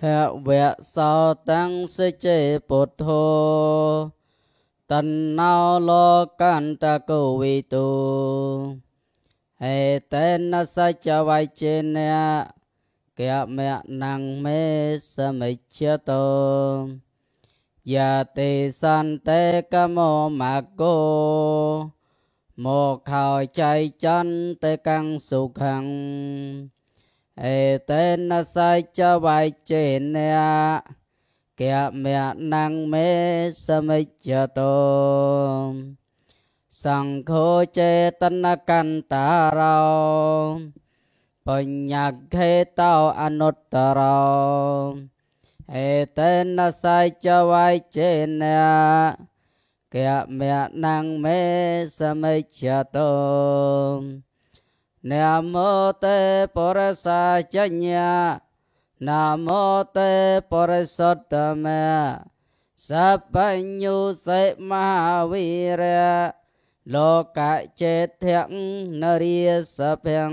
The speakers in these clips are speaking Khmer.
hẹo vẹ sao tăng sẽ chế bột thô tần nao lo can ta cầu vi tu hệ tên na sa cha vai trên nè kẻ mẹ nàng mê sa mê chia tô Dạ tì san tê ca mô mạc cô Một hào chạy chân tê căng sụt hằng ê tên na sai cho vai trên nè kẻ mẹ năng mê sa mê cha tô sang khô chê tân na căn ta rau bình nhạc khê tao anut à ta rau ê tên na sai cho vai trên nè kẻ mẹ năng mê sa mê cha tô ណាមោតេបរិសាចញ្ញាណាមោតេបរិសុទ្ធមេសបញ្ញុសិមហាវីរៈលោកចេធៈនរិយសភៈ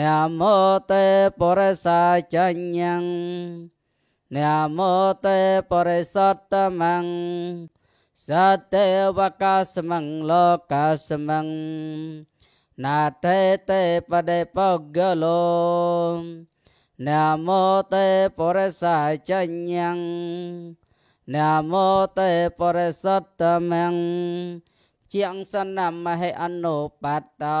ណាមោតេបរិសាចញ្ញាណាមោតេបរិសុទ្ធមំសតេវកាសមំលោកាសមំណាតេតេបដេបកលោណាមោតេបរិសាចញ្ញំណាមោតេបរិសត្តមំជាងសនមហេអនុបតតោ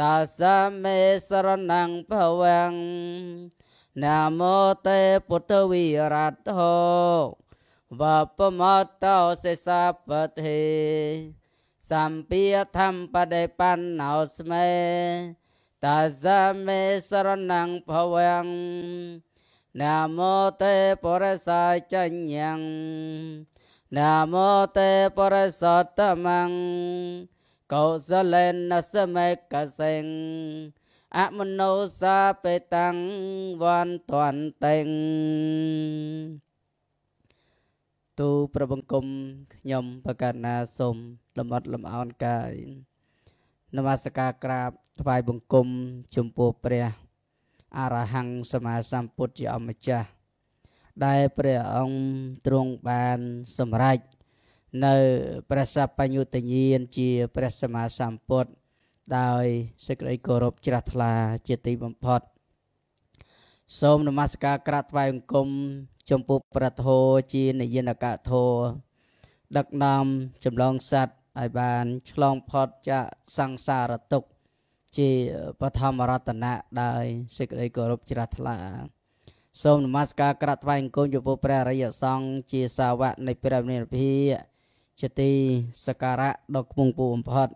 តាសមេសរណងភវੰណាមោតេពុទ្ធវិរតោវបមតោសេសាបតិសម្ពាធម្មបដិបណ្ណោស្មេតាសាមេសរណងភវាំងណាមោតេបរិសាចញ្ញំណាមោតេបរិសតមំកោសលេនសមេកសិង្ហអមនោសាបេតੰវន្តន្តេទូប្របង្គំខ្ញុំបកណ្ណាសូមលំអត់លំអោនកាយនមស្ការក្រាបថ្វាយបង្គំចំពោះព្រះអរហង្គសម្មាសម្ពុទ្ធជាអម្ចាស់ដែលព្រះអង្គទ្រង់បានសម្រេចនៅព្រះសព្ញុតញ្ញាណជាព្រះសម្មាសម្ពុទ្ធដោយសេចក្តីគោរពជ្រះថ្លា ជាទីបំផុត សូមនមស្ការក្រាបថ្វាយបង្គំចំពោះប្រធោជានយនកធោដឹកនាំចម្លងសត្វឲ្យបាន ឆ្លងផុតចាកសង្សារទុក្ខជាបឋមរតនៈដោយសេចក្តីគោរពជ្រះថ្លាសូមនមស្ការក្រាត់ថ្វាយអង្គមចំពោះព្រះអរិយសង្ឃជាសាវកនៃព្រះវិន័យជាទីសក្ការៈដ៏ខ្ពង់ខ្ពស់បំផុត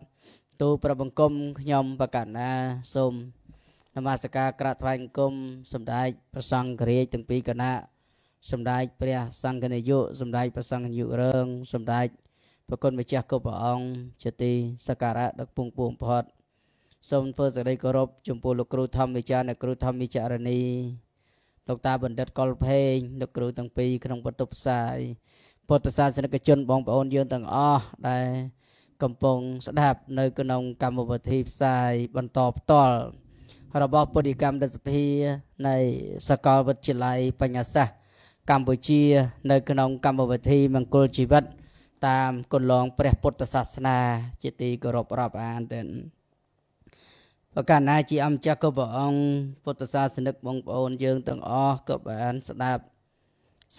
ទូប្របង្គំខ្ញុំបកណ្ណាសូមនមស្ការក្រាត់ថ្វាយអង្គមសម្ដេចព្រះសង្ឃរាជទាំងពីរគណៈសម្ដេចព្រះសង្ឃនាយកសម្ដេចព្រះសង្ឃនាយករងសម្ដេចព្រះគុណម្ចាស់គ្រប់ព្រះអង្គជាទីសក្ការៈដឹកពងពួងផត់សូមធ្វើសេចក្តីគោរពចំពោះលោកគ្រូធម្មវិចារអ្នកគ្រូធម្មវិចារនីលោកតាបណ្ឌិតកុលភេងលោកគ្រូទាំងពីរក្នុងបន្ទប់ផ្សាយពុទ្ធសាសនិកជនបងប្អូនយើងទាំងអស់ដែល កំពុងស្ដាប់នៅ ក្នុងកម្មវិធីផ្សាយបន្តផ្ទាល់របស់ពុទ្ធិកម្មរដ្ឋសភានៃសាកលវិទ្យាល័យបញ្ញាសាស្ត្រកម្ពុជា នៅក្នុងកម្មវិធីមង្គលជីវិតតាមគន្លងព្រះពុទ្ធសាសនា ជាទីគោរពរាប់អានទៅប្រកាសណាជាអម្ចាស់ក៏ព្រះអង្គពុទ្ធសាសនិក បងប្អូនយើងទាំងអស់ក៏បាន ស្ដាប់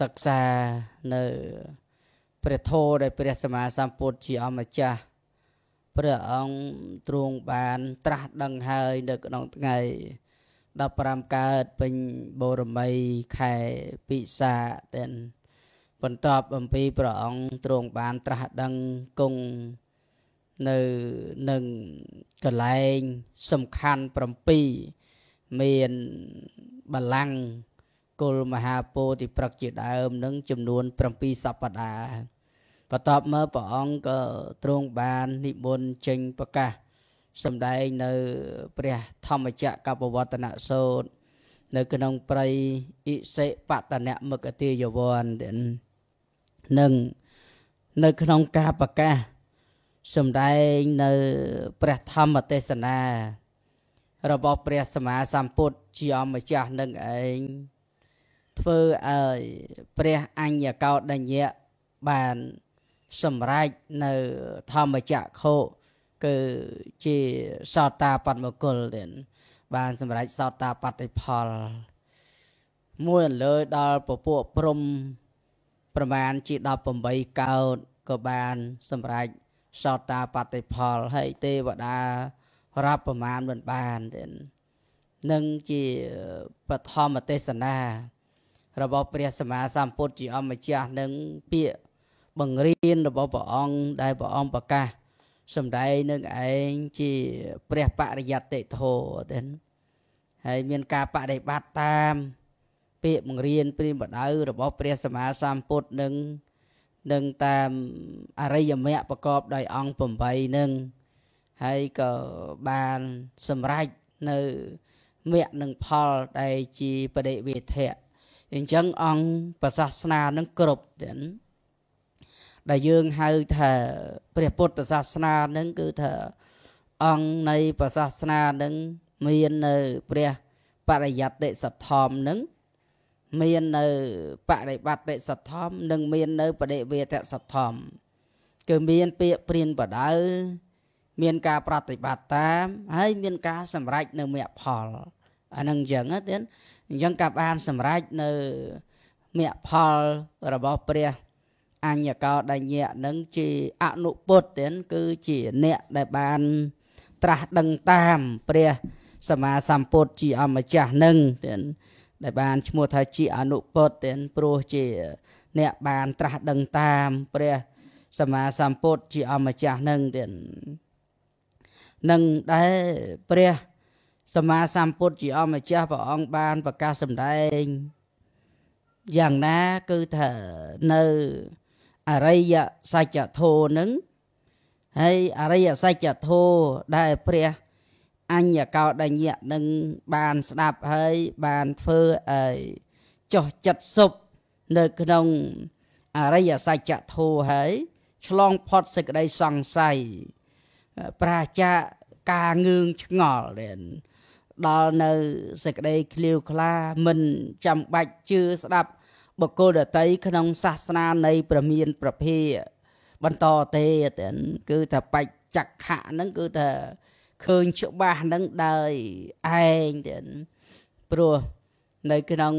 សិក្សានៅព្រះធម៌ដែលព្រះសម្មាសម្ពុទ្ធជាអម្ចាស់ព្រះអង្គទ្រង់បានត្រាស់ដឹងហើយ នៅ ក្នុងថ្ងៃ15កើតពេញបូរមីខែពិសាទាំងបន្ទាប់អំពីព្រះអង្គទ្រង់បានត្រាស់ដឹងគង់នៅនឹងកន្លែង សំខាន់7មានបលាំងគុលមហាពោធិព្រឹកជាដើមនឹងចំនួន7សប្តាហ៍បន្ទាប់មកព្រះអង្គក៏ទ្រង់បាន និមន្តចេញប្រកាសសម្ដែងនៅព្រះធម្មចក្រកបវត្តនសោតនៅក្នុងព្រៃអិសិបតនមគតិយវននិង នៅក្នុងការប្រកាសសម្ដែងនៅព្រះធម្មទេសនា របស់ព្រះសម្មាសម្ពុទ្ធជាអម្ចាស់នឹងឯងធ្វើឲ្យព្រះអញ្ញកោដញ្ញៈបានសម្រេចនៅធម្មចក្រខោគឺជាសោតាបត្តមគុលទៀតបានសម្រេចសោតាបត្តិផល មួយលើដល់ពពួកព្រំ ប្រមាណជា18កោតក៏បានសម្រេចសោតាបត្តិផលហើយទេវតារាប់ប្រមាណមិនបានទៀតនឹងជាបឋមទេសនារបស់ព្រះសម្មាសម្ពុទ្ធជាអម្ចាស់នឹងពាក្យបង្រៀនរបស់ព្រះអង្គដែលព្រះអង្គប្រកាសសំដែងនឹងឯងជាព្រះបរិយត្តិធម៌ទៅហើយមានការបដិបត្តិតាម ពាក្យបង្រៀនព្រានបដៅរបស់ព្រះសម្មាសម្ពុទ្ធនឹងនឹងតាមអរិយមគ្គប្រកបដោយអង្គ8នឹងហើយក៏បានសម្រេចនៅមគ្គនិងផលដែលជាបដិវេធៈអញ្ចឹងអង្គប្រសាសនានឹងគ្រប់ទាំងដែលយើងហៅថាព្រះពុទ្ធសាសនានឹងគឺថាអង្គនៃព្រះសាសនានឹង មាននៅ ព្រះបរិយត្តិសទ្ធំនឹងមាននៅបរិបត្តិសទ្ធំនិងមាននៅបដិវេតសទ្ធំ គឺមានពាក្យព្រានបដៅមានការប្រតិបត្តិតាម ហើយមានការសម្រេចនៅមគ្គផល អានឹងអញ្ចឹងទេអញ្ចឹងក៏បានសម្រេចនៅមគ្គផលរបស់ព្រះអញ្ញកោដញ្ញៈនឹងជាអនុពុទ្ធទៀតគឺជាអ្នកដែលបាន ត្រាស់ដឹងតាម ព្រះ សម្មាសម្ពុទ្ធជាអម្ចាស់នឹងទៀតដែលបានឈ្មោះថាជាអនុពុទ្ធទៀតព្រោះជាអ្នកបានត្រាស់ដឹងតាមព្រះសម្មាសម្ពុទ្ធជាអម្ចាស់នឹងទៀតនឹងដែលព្រះ សម្មាសម្ពុទ្ធជាអម្ចាស់ព្រះអង្គបានប្រកាសសម្ដែង យ៉ាងណាគឺថានៅអរិយសច្ចធោនឹងហើយអរិយសច្ចធោដែលព្រះអញ្ញកោដញ្ញៈនឹងបានស្ដាប់ហើយបានធ្វើឲ្យចោះចិត្តសុបនៅក្នុង អរិយសច្ចធោហើយ ឆ្លងផុតសេចក្តីសង្ស័យប្រជាការងឿងឆ្ងល់ដល់នៅសេចក្តីឃ្លាវខ្លា មិនចាំបាច់ជឿស្ដាប់បុគ្គលដតីក្នុងសាសនានៃព្រះមាន ប្រភាបន្តទេគឺថាបច្ចក្ខៈហ្នឹងគឺថាឃើញច្បាស់ហ្នឹងដោយឯងទៀតព្រោះនៅក្នុង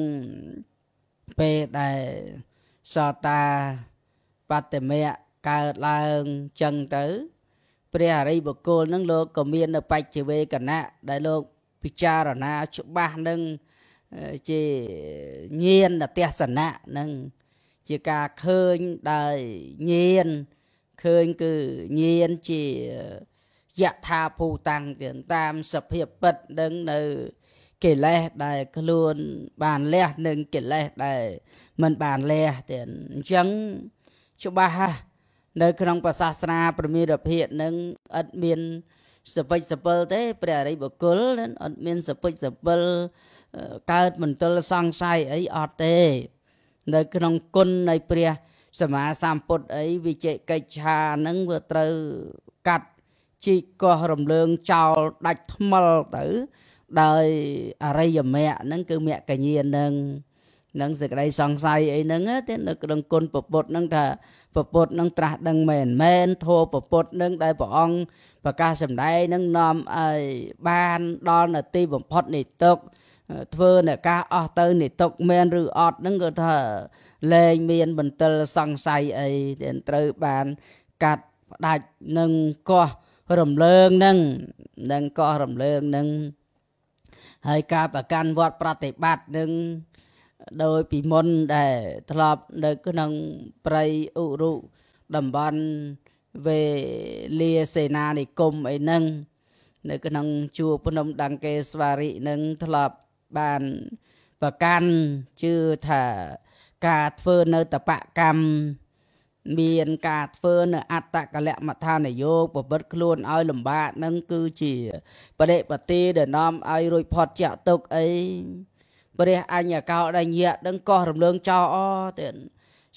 ពេលដែលសតាបតិមៈកើតឡើងចឹងទៅព្រះអរិយបុគ្គលនឹង លោកក៏មាននៅបច្ចវេកណៈដែលលោក ពិចារណាច្បាស់នឹងជាញាណទស្សនៈនឹងជាការឃើញដោយញាណឃើញគឺញាណជាយថាភូតាំងទៀតតាមសភាពពិតនឹងនៅកិលេសដែលខ្លួនបានលះនិងកិលេសដែលមិនបានលះទៀតអញ្ចឹង ច្បាស់ហ่ะនៅក្នុងប្រសាសនាព្រមិរភិកនឹងឥតមានសពិចសពិលទេ ព្រះអរិយបុគ្គលអត់មានសពិចសពិលកើតមន្ទិលសង្ស័យអីអត់ទេ នៅក្នុងគុណនៃព្រះសមាសម្ពុទ្ធអីវិជេកិច្ឆានឹងវាត្រូវកាត់ជីកកោះរំលើងចោលដាច់ថ្មិលទៅដោយអរិយមគ្គហ្នឹងគឺមគ្គញ្ញានឹងនឹងសេចក្តីសង្ស័យអីហ្នឹងទេនៅក្នុងគុណពពុទ្ធហ្នឹងថាពពុទ្ធហ្នឹងត្រាស់ដឹងមែនមែនធម៌ពពុទ្ធហ្នឹងដែលព្រះអង្គប្រកាសសម្ដែងហ្នឹងនាំឲ្យបានដល់នៅទីបំផុតនៃទុក្ខធ្វើនៅការអស់ទៅនិតុកមែនឬអត់ហ្នឹងគឺថាលែងមានបន្ទិលសង្ស័យអីដែលត្រូវបាន កាត់ផ្ដាច់និងកោះរំលើងនឹងនឹងកោះរំលើងនឹងហើយការប្រកាន់វត្តប្រតិបត្តិនឹងដោយពីមុនដែលធ្លាប់ នៅក្នុងប្រៃអ៊ុរុតំបន់វេលាសេនានិគមអីហ្នឹងនៅក្នុង ជួរភ្នំដង្កេស្វារីនឹងធ្លាប់បានប្រកាន់ជឿថាការធ្វើនៅតបកម្មមានការធ្វើនៅអត្តកលមឋានយោគប្រព្រឹត្តខ្លួនឲ្យលំបាកនឹងគឺជាបដិបទាដែលនាំឲ្យរួចផុតចាក់ទុកអីព្រះអញ្ញកោដញ្ញៈនឹងកោះរំលើងចោលអទៀត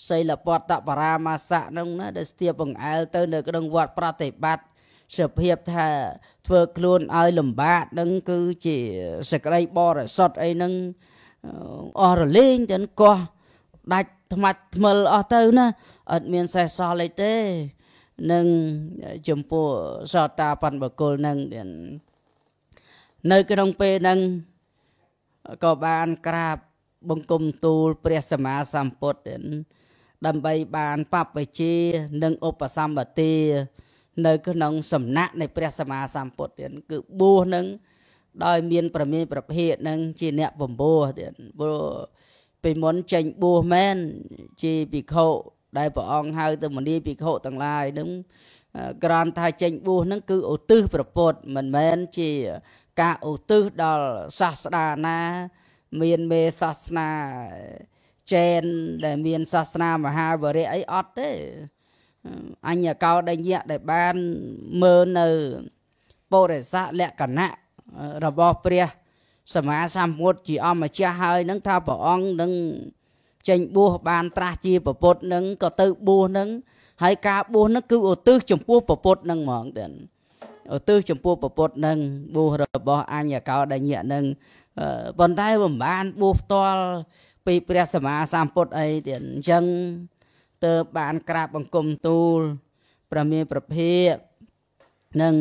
សិលពតបរាមាសៈនឹងណាដែលស្ទាបបង្អែលទៅនៅក្នុងវត្តប្រតិបត្តិសភាពថា ធ្វើខ្លួនឲ្យលំបាកនឹងគឺជាសក្តិបរិសុទ្ធអីនឹងអស់រលែងទាំងកោះដាច់ថ្មាត់ថ្មិលអស់ទៅណាអត់មានសេះសល់អីទេនឹងចំពោះសតាបណ្ឌបកុលនឹងនៅក្នុងពេលហ្នឹងក៏បានក្រាបបង្គំទូល ព្រះសម្មាសម្ពុទ្ធដើម្បីបានបព្វជេនិងឧបសម្បទានៅក្នុងសំណាក់នៃព្រះសម្មាសម្ពុទ្ធទៀតគឺបួសនឹងដោយមានប្រមេប្រភេទនឹងជាអ្នកបំពោះទៀតព្រោះពីមុនចេញបួសមែនជាភិក្ខុដែលព្រះអង្គហៅទៅមនីភិក្ខុទាំងឡាយនឹងក្រាន់ថាចេញបួសនឹងគឺឧទ្ទិសប្រពុតមិនមែនជាការឧទ្ទិសដល់សាសនាណាមានមេសាសនាចែនដែលមានសាសនាមហាវរៈអីអត់ទេអញ្ញកោដញ្ញៈដែលបានមើលនៅបុរិស័កលក្ខណៈរបស់ព្រះ សម្មាសម្ពុទ្ធជាអម្ចាស់ហើយនឹងថាព្រះអង្គនឹងចេញបួសបានត្រាស់ជាប្រពុតនឹងក៏ទៅបួសនឹងហើយការបួសនឹងគឺឧទ្ទិសចំពោះប្រពុតនឹងហ្មងទៅឧទ្ទិសចំពោះប្រពុតនឹងបួសរបស់អញ្ញកោដញ្ញៈនឹងប៉ុន្តែមិនបានបួសផ្ទាល់ពីព្រះសម្មាសម្ពុទ្ធអីទៀតអញ្ចឹងទើបបានក្រាបបង្គំទូលព្រះមានប្រភិបនិង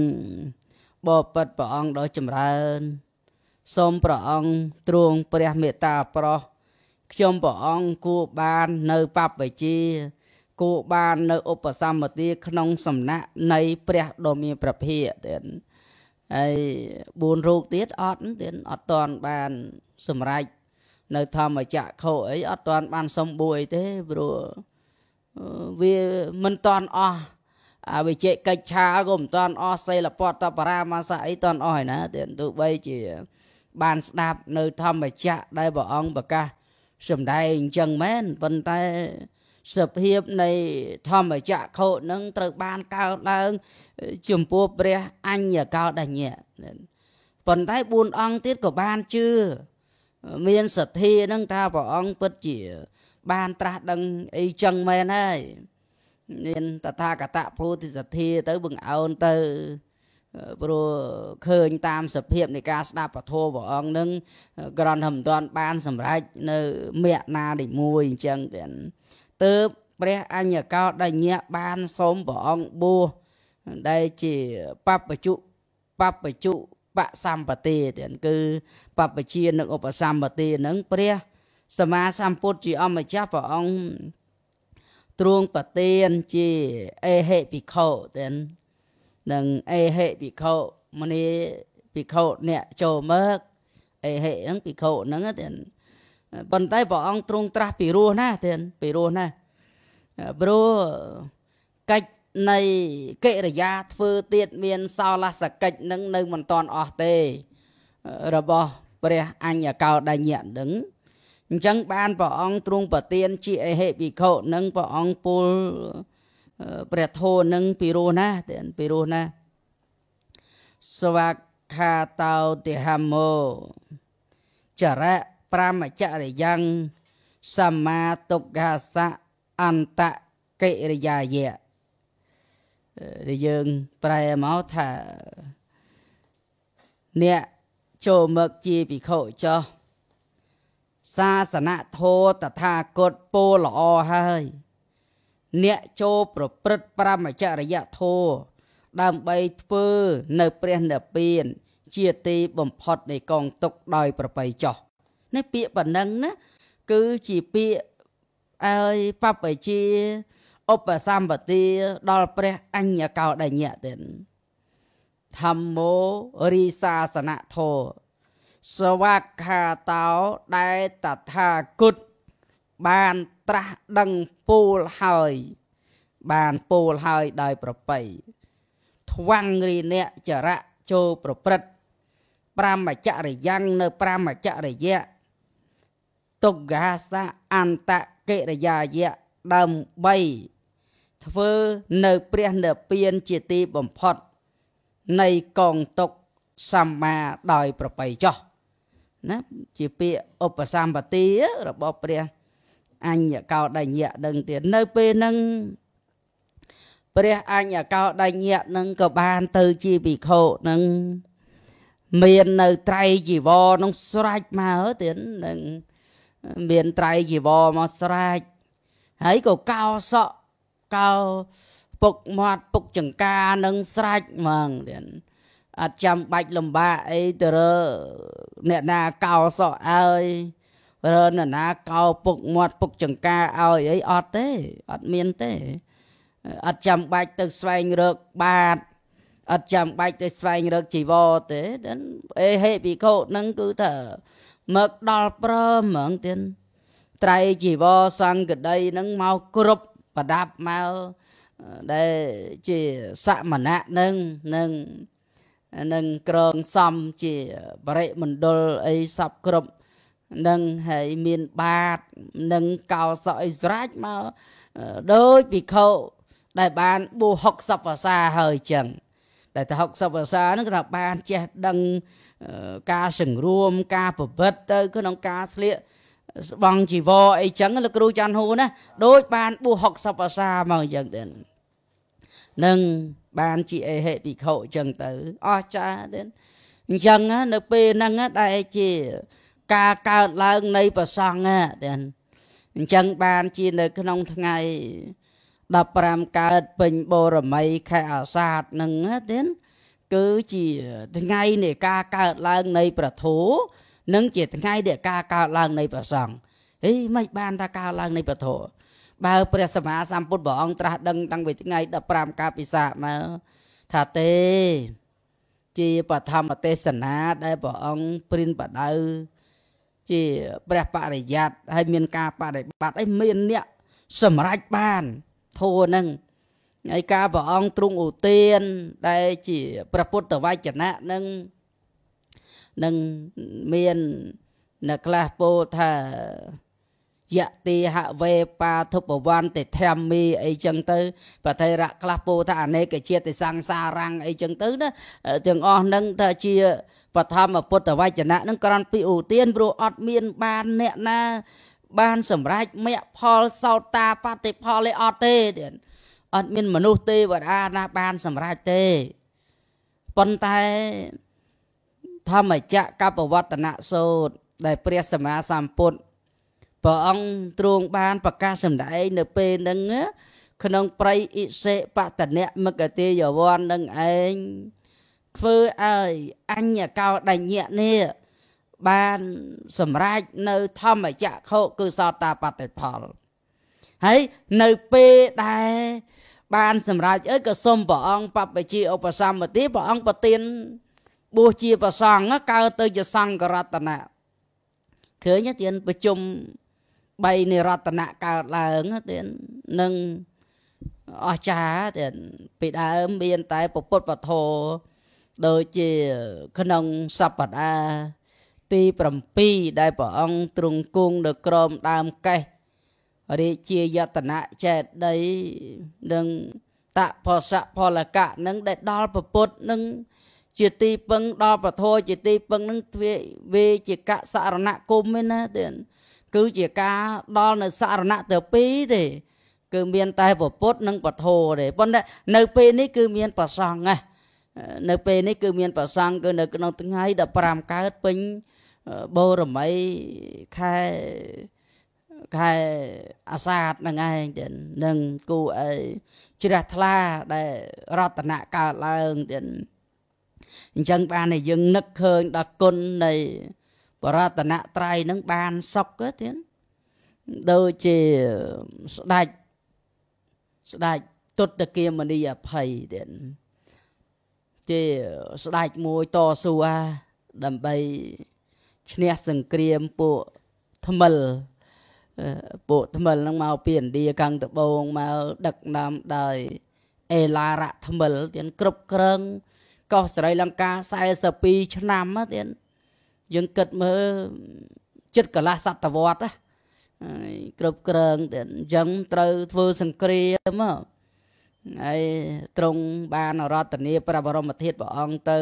បបិទ្ធព្រះអង្គដ៏ចម្រើនសូមព្រះអង្គទ្រង់ព្រះមេត្តាប្រោះខ្ញុំព្រះអង្គគួរបាននៅបពវិជា គួរបាននៅឧបសម្បទាក្នុងសំណាក់នៃ ព្រះដ៏មានប្រភិបទៀតហើយ4រូបទៀតអត់ទៀតអត់តាន់បានសម្រេចនៅធម្មចក្រខោអីអត់តាន់បានសម្បួរអីទេព្រោះវាមិនតន់អស់អាវិជិកិច្ចឆាក៏មិនតន់អស់សិលពតបរាមាសៈអីតន់អស់ហើយណាទានទូបីជា បានស្ដាប់នៅធម្មចក្រដែលព្រះអង្គប្រកាសសម្ដែងអញ្ចឹងមែនប៉ុន្តែសភាពនៃធម្មចក្រខោនឹងត្រូវបានកើតឡើងចំពោះព្រះអញ្ញកោដញ្ញៈប៉ុន្តែ4អង្គទៀតក៏បានជឿមានសទ្ធានឹងថាព្រះអង្គពិតជាបានត្រាស់ដឹងអីចឹងមែនហើយមានតថាគតពោធិសធាទៅបង្អោនទៅព្រោះឃើញតាមសភាពនៃការស្ដាប់ពធព្រះអង្គនឹងក្រន់ហំតាន់បានសម្រេចនៅមគ្គណាទី1អញ្ចឹងទៀតទើបព្រះអញ្ញកោដញ្ញៈបានសូមព្រះអង្គបួសដែលជាបពជុបពជុបសម្បទាទៀតគឺបពជានិងឧបសម្បទានឹងព្រះសម្មាសម្ពុទ្ធជាអម្ចាស់ព្រះអង្គទ្រង់ប្រទានជាអេហិភិក្ខុទាំងនឹងអេហិភិក្ខុមនីភិក្ខុអ្នកចូលមកអេហិហ្នឹងភិក្ខុហ្នឹងទាំងប៉ុន្តែព្រះអង្គទ្រង់ត្រាស់ពីរោះណាទាំងពីរោះណាព្រោះកិច្ចនៃកិរិយាធ្វើទៀតមាន សោលសកិច្ចនឹងនៅមិនតាន់អស់ទេ របស់ព្រះអញ្ញកោដញ្ញៈនឹងអញ្ចឹងបានព្រះអង្គទ្រង់ប្រទានជាអហិភិក្ខុនិងព្រះអង្គពុលព្រះធម៌នឹងពីរោះណាពីរោះណាសវខាតោទិហមោចរៈប្រមចរិយ៉ាង សម្មាទុក្ខាសៈអន្តកិរិយាយៈដែលយើងប្រែមកថា អ្នកចូលមកជាភិក្ខុចោះសាសនធម៌តថាគតពោល្អហើយ អ្នកចូលប្រព្រឹត្តប្រមចរិយធម៌ដើម្បីធ្វើនៅព្រះនិព្វានជាទីបំផុតនៃកងទុកដោយប្របីចោះនេះពាក្យប៉ុណ្ណឹងណាគឺជាពាក្យអើយបពជាឧបសម្បទា ដល់ព្រះអញ្ញកោដញ្ញៈទៀតធម្មោរីសាសនធម៌សវខាតោដែលតថាគតបានត្រាស់ដឹងពូលហើយបានពូលហើយដោយប្របៃថ្វាំងរីនៈចរៈចូលប្រព្រឹត្តប្រមចរិយ៉ាងនៅប្រមចរិយៈទុក្ខាសៈអន្តកិរិយាយៈដើម្បីធ្វើនៅព្រះនិព្វានជាទីបំផុតនៃកងទុកសម្មាដោយប្របីចោះណាជាពាក្យឧបសម្បទារបស់ព្រះ អញ្ញកោដញ្ញៈដឹងទៀតនៅពេលហ្នឹងព្រះអញ្ញកោដញ្ញៈនឹងក៏បានទៅជាភិក្ខុនឹងមាននៅត្រៃជីវរនឹងស្រេចមកទៀតនឹងមានត្រៃជីវរមកស្រេចហើយក៏កោសក់កោ ពុកមាត់ពុកចង្ការនឹងស្រេចហ្មងទៀតអត់ចាំបាច់លំបាកអីទៅរើអ្នកណាកោសក់អើយរើអ្នកណាកោពុកមាត់ពុកចង្ការឲ្យអីអត់ទេអត់មានទេអត់ចាំបាច់ទៅស្វែងរកបាតអត់ចាំបាច់ទៅស្វែងរកជីវរទេអេហេភិក្ខុនឹងគឺថាមកដល់ព្រមហ្មងទៀតត្រៃជីវរសង្កដីនឹងមកគ្រប់ប្រដាប់មកដែលជាសមណៈនឹងនឹងនឹងក្រងសំជាបរិមណ្ឌលអីសពគ្រប់នឹងហើយមានបាតនឹងកោសអីស្រាច់មកដោយពិខុដែលបានបួ60ភាសាហើយចឹងដែលតែ60ភាសាហ្នឹងគាត់បានចេះដឹងការសង្រួមការប្រព្រឹត្តទៅ ក្នុង ការស្លៀកស្បង់ជីវរអីចឹងលោកគ្រូចាន់ហូណាដូចបានបួ60ភាសាមកអញ្ចឹងដែរនឹងបានជាអេហិភិក្ខុអញ្ចឹងទៅអស្ចារ្យទេអញ្ចឹងនៅពេលហ្នឹងដែរជា ការកើតឡើងនៃប្រសង់ទេអញ្ចឹងបានជានៅក្នុងថ្ងៃ15កើតពេញបរមីខែអាសាឍនឹងទេគឺជាថ្ងៃនៃការកើតឡើងនៃប្រធូនិងជាថ្ងៃនៃការកើតឡើង នៃប្រសង់ហេមិនបានថាកើតឡើងនៃ ប្រធូបើព្រះសម្មាសម្ពុទ្ធព្រះអង្គត្រាស់ដឹងតាំងពីថ្ងៃ15កាពិសាមកថាទេ ជាបឋមទេសនាដែលព្រះអង្គព្រិនបដៅ ជាព្រះបរិយ័តហើយមានការបដិបត្តិអីមានអ្នកសម្រេចបានធัวនឹងហើយការព្រះអង្គទ្រង់ឧទានដែលជាព្រះពុទ្ធវចនៈនឹងនឹងមានអ្នកខ្លះពោលថាយៈទីហវេបាធុបវន្តធម្មីអីចឹងទៅប្រតិរៈខ្លះពោថាអនេកជាតិសង្សារังអីចឹងទៅណាទាំងអស់ហ្នឹងថាជាបឋមពុទ្ធវចនៈហ្នឹងក្រន់ពីឧទានព្រោះអត់មាន បានអ្នកណាបានសម្រេចមគ្គផលសោតាបតិផលឯអត់ទេអត់មានមនុស្សទេវតាណាបាន សម្រេចទេប៉ុន្តែធម្មចក្រកបវត្តនៈសោតដែល ព្រះសម្មាសម្ពុទ្ធព្រះអង្គទ្រង់បានប្រកាសសម្ដែងនៅពេលហ្នឹងក្នុងព្រៃអិសេបតនៈមកទេយវ័ននឹងឯងធ្វើឲ្យអញ្ញកោដញ្ញៈនេះបានសម្រេចនៅធម្មចក្ខុគឺសតាបតិផលហើយនៅពេលដែលបានសម្រេចអីក៏សុំព្រះអង្គបព្វជិឧបសម្បទាព្រះអង្គប្រទានបួសជាប្រសង្ឃកើតទៅជាសង្ឃរតនៈឃើញទេប្រជុំ3និរតនៈកើតឡើងទៀតនឹងអស្ចារ្យទៀតពីដើមមានតែពពុទ្ធពធដូចជាក្នុងសព្ទាទី7ដែលព្រះអង្គទ្រង់គង់នៅក្រមដើមកេះរាជាយតនៈចេតដីនិងតផសៈផលកៈនឹងដែលដល់ពពុទ្ធនឹងជាទីពឹងដល់ពធជាទីពឹងនឹងទ្វេវេជាកៈសរណគុំឯណាទៀតគឺជាការដល់នៅសរណៈទៅពីរទេ គឺមានតែពុទ្ធនិងពធទេប៉ុន្តែនៅពេលនេះគឺមាន ប្រសង់ណានៅ ពេលនេះគឺមានប្រសង់គឺនៅក្នុង ថ្ងៃ15កើតពេញបូរមីខែខែអាសាឍហ្នឹងឯងទៀតនឹងគូអីជ្រះថ្លាដែលរតនៈកើតឡើងទៀតអញ្ចឹងបានយើងនឹកឃើញដល់គុណនៃបរតនត្រ័យនឹងបានសុខទៅទៀតដូចជាស្ដាច់ស្ដាច់ទុត្តគាមនីអភ័យទៀតជាស្ដាច់មួយតស៊ូអាដើម្បីឈ្នះសង្គ្រាមពួកថ្មិលពួកថ្មិលហ្នឹងមកពីឥណ្ឌាខាងត្បូងមកដឹកនាំដោយអេឡារៈថ្មិលទៀតគ្រប់គ្រងកោះសរីលង្កា42ឆ្នាំទៀតយើងគិតមើលចិត្តកលាសតវត្សគ្រប់គ្រងអញ្ចឹងត្រូវធ្វើសង្គ្រាមហើយត្រង់បានរតនាព្រះបរមធាតុព្រះអង្គទៅ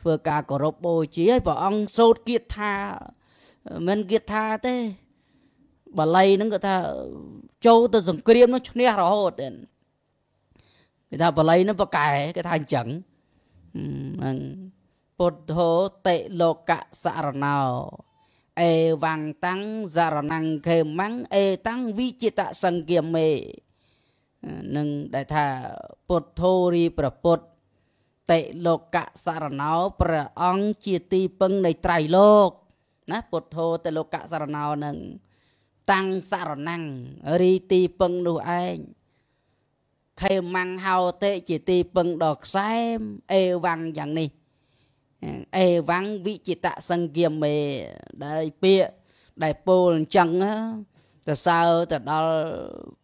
ធ្វើការគោរពបូជាហើយព្រះអង្គសូត្រគាថា មិនគាថាទេបាលីហ្នឹងគាត់ថាចូលទៅសង្គ្រាមនោះឈ្នះរហូតទេគេថាបាលីហ្នឹងប្រកែគេថាអញ្ចឹងហ្នឹងពុទ្ធោតិលោកសរណោអេវ៉ាំងតាំងសរណង្ខេមੰងអេតាំងវិជតសង្គមេនឹងដែលថាពុទ្ធោរីប្រពុទ្ធតិលោកសរណោព្រះអង្គជាទីពឹងនៃត្រៃលោក ណាពុទ្ធោតិលោកសរណោនឹងតាំងសរណੰងរីទីពឹងនោះឯងខេមੰងហោតិជាទីពឹងដល់ខ្សែមអេវ៉ាំងយ៉ាងនេះអេវ៉ាំងវិជតសង្គាមេ ដែលពាក្យដែលពោលអញ្ចឹងទៅសើទៅដល់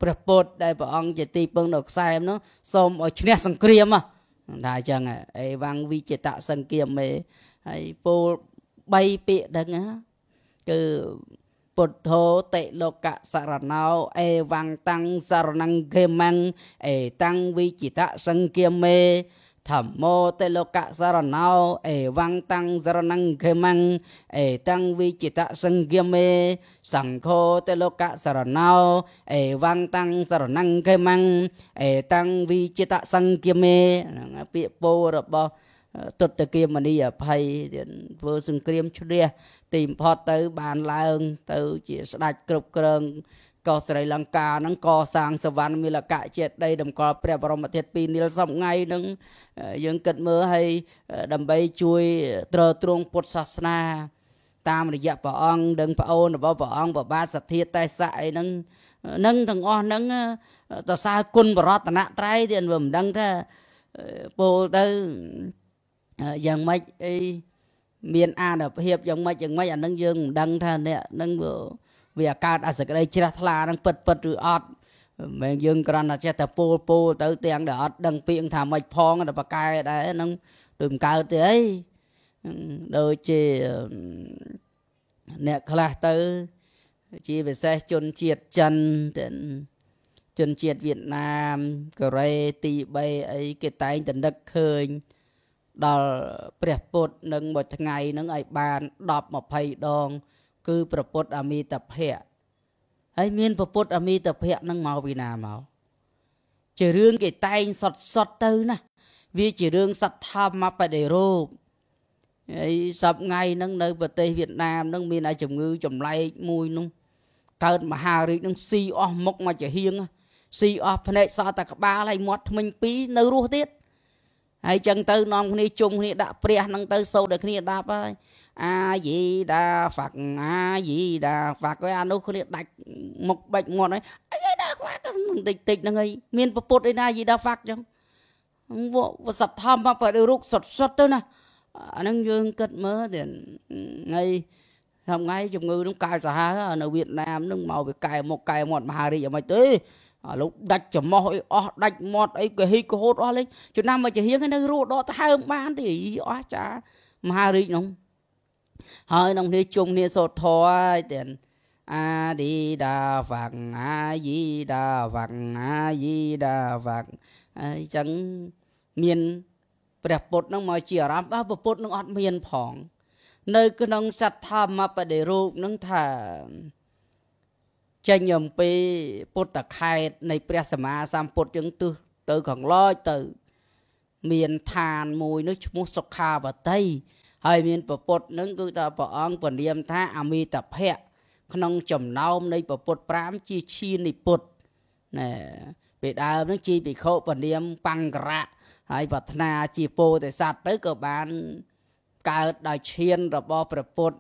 ព្រះពុទ្ធដែលព្រះអង្គជាទីពឹងដល់ខ្សែនោះសូមឲ្យឈ្នះសង្គ្រាមថាអញ្ចឹងអេវ៉ាំងវិជតសង្គាមេហើយពោល3ពាក្យដឹងគឺពុទ្ធោតិលោកសារណោអេវ៉ាំងតាំងសារណង្ឃេមੰអេតាំងវិជតសង្គាមេធម្មោតិលោកសរណោអេវង្តាំងសរណង្ឃេមੰអេតាំងវិจิតសង្ឃមេ សង្ឃោតិលោកសរណោអេវង្តាំងសរណង្ឃេមੰអេតាំងវិจิតសង្ឃមេហ្នឹងពាក្យពោរបស់ទុត្តគមនីអភ័យធ្វើសង្គ្រាមឈ្នះទីបំផុតទៅបានឡើង ទៅជាស្ដេចគ្រប់គ្រងកោះស្រីលង្កានឹងកសាងសវណ្ណមិលកៈចេតិយតម្កល់ព្រះបរមធាតុពីរនាលសំងៃនឹងយើងគិតមើលឲ្យដើម្បីជួយត្រទ្រង់ពុទ្ធសាសនា តាមរយៈព្រះអង្គនិងប្អូនរបស់ព្រះអង្គព្រះបាទសទ្ធាតេសៈអីហ្នឹងនឹងទាំងអស់ហ្នឹងតសើគុណបរតនត្រ័យទៀតមិនដឹងថាពោលទៅយ៉ាងម៉េចអីមានអានុភាពយ៉ាងម៉េចយ៉ាងម៉េចអានឹងយើងមិនដឹងថាអ្នកនឹងវាវាកើតអាសេចក្តីជ្រះថ្លានឹងពិតពិតឬអត់មិនយើងគ្រាន់តែចេះតែពោលពោលទៅទាំងដែលអត់ដឹងពាក្យថាម៉េចផងតែប្រកែដែរហ្នឹងដូចមិនកើតទេអីដូចជាអ្នកខ្លះទៅ ជាពិសេសជនជាតិចិនទាំងជនជាតិវៀតណាមកូរ៉េទី3អីគេតែងតែនឹកឃើញដល់ព្រះពុទ្ធនឹងមួយថ្ងៃនឹងឲ្យបាន10 20ដងគឺព្រះពុទ្ធអមិតភៈហើយមានព្រះពុទ្ធអមិតភៈនឹងមកពីណាមកជារឿងគេតែងសតសតទៅណាវាជារឿងសត្វធម្មបដិរូបហើយសពថ្ងៃហ្នឹងនៅប្រទេសវៀតណាមហ្នឹងមានអាជំងឺចម្លែកមួយនោះកើតមហារាជនឹងស៊ីអស់មុខមកជាហៀងស៊ីអស់ភ្នែកសតតែក្បាលហើយមាត់ធ្មេញពីរនៅរស់ទៀតហើយចឹងទៅនាំគ្នាជុំគ្នាដាក់ព្រះនឹងទៅសូត្រដល់គ្នាដាប់ហើយអាយីដាហ្វាក់អាយីដាហ្វាក់ហើយអានោះគ្នាដាច់មុខបែកមាត់ហើយអីដាហ្វាក់តិចតិចហ្នឹងហើយមានពពុតអីណាយីដាហ្វាក់ចឹងវវសទ្ធម្មបរិរុកសុតសុតទៅណាអាហ្នឹងយើងគិតមើលទៅថ្ងៃថ្ងៃជំងឺនឹងកាយសាហាវនៅវៀតណាមនឹងមកវាកែមុខកែមាត់មហារាជអីមិនទេអាលោកដាច់ច្មោះអីអស់ដាច់មាត់អីក៏ហីក៏ហូតអស់លេងចំណាំមកចាហៀងនៅរស់ដកទៅហើមបានទេអស់ចាមហារាជនោះហើយក្នុងនេះជុំនេះសូត្រធរហើយទាំងអាឌីដាវ៉ាក់អាយីដាវ៉ាក់អាយីដាវ៉ាក់អញ្ចឹងមានព្រះពុទ្ធនឹងមកជាអារម្មណ៍ថាព្រះពុទ្ធនឹងអត់មានផង នៅក្នុងសត្ធម្មបដិរូបនឹងថាចេញអំពីពុទ្ធខេតនៃព្រះសម្មាសម្ពុទ្ធយើងទិសទៅខាងលយទៅ មានឋានមួយនោះឈ្មោះសុខាវតីហើយ មានពពុទ្ធនឹងគឺថាព្រះអង្គពនាមថាអមិតភៈក្នុងចំណោមនៃពពុទ្ធ5ជាឈានិពុទ្ធណែពេលដើមនឹងជាភិក្ខុពនាមបង្ករៈហើយប្រាថ្នាជាពោធិសត្វទៅក៏បានកើតដោយឈានរបស់ព្រះពុទ្ធ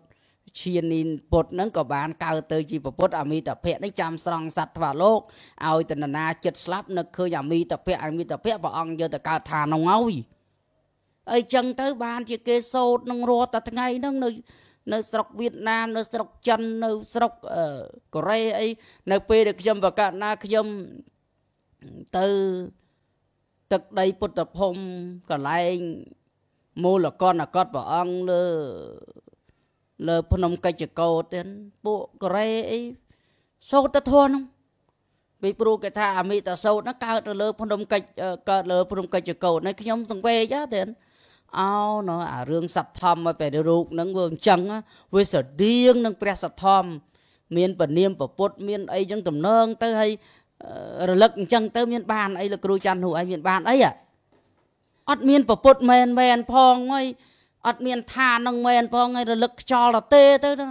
ជានីនពុទ្ធនឹងក៏បានកើតទៅជាពុទ្ធអមិតភៈនេះចាំស្រង់សត្វថ្វាលោកឲ្យតណ្ណាចិត្តស្លាប់នឹកឃើញអមិតភៈអមិតភៈព្រះអង្គយកទៅកើតឋាននោះឲ្យអីចឹងទៅ បាន ជាគេសោតនឹងរាល់តែថ្ងៃហ្នឹងនៅនៅស្រុកវៀតណាមនៅ ស្រុកចិននៅស្រុកកូរ៉េអីនៅពេលដែលខ្ញុំបកណាខ្ញុំទៅ ទឹកដីពុទ្ធភូមិកន្លែងមូលកនអកតព្រះអង្គលើលើភ្នំកិច្ចកោតទៀតពួកកូរ៉េអីសូត្រធម៌នោះពីព្រោះគេថាអមិតសោតហ្នឹងកើតទៅលើភ្នំកិច្ចកើតលើ ភ្នំកិច្ចកោតនេះខ្ញុំសង្វេកទៀតអោណោអារឿងសັດធម្មពេលរូបហ្នឹងវាអញ្ចឹងវាស្រដៀងនឹងព្រះសັດធម្មមានពនាមពពុទ្ធមានអីចឹងតំណងទៅហើយរលឹកអញ្ចឹងទៅមានបានអីលោកគ្រូច័ន្ទនោះឯងមានបានអីអត់មានពពុទ្ធមែនមែនផងហើយអត់មានថានឹងមែនផងឯងរលឹកខ្យល់ទៅទេទៅ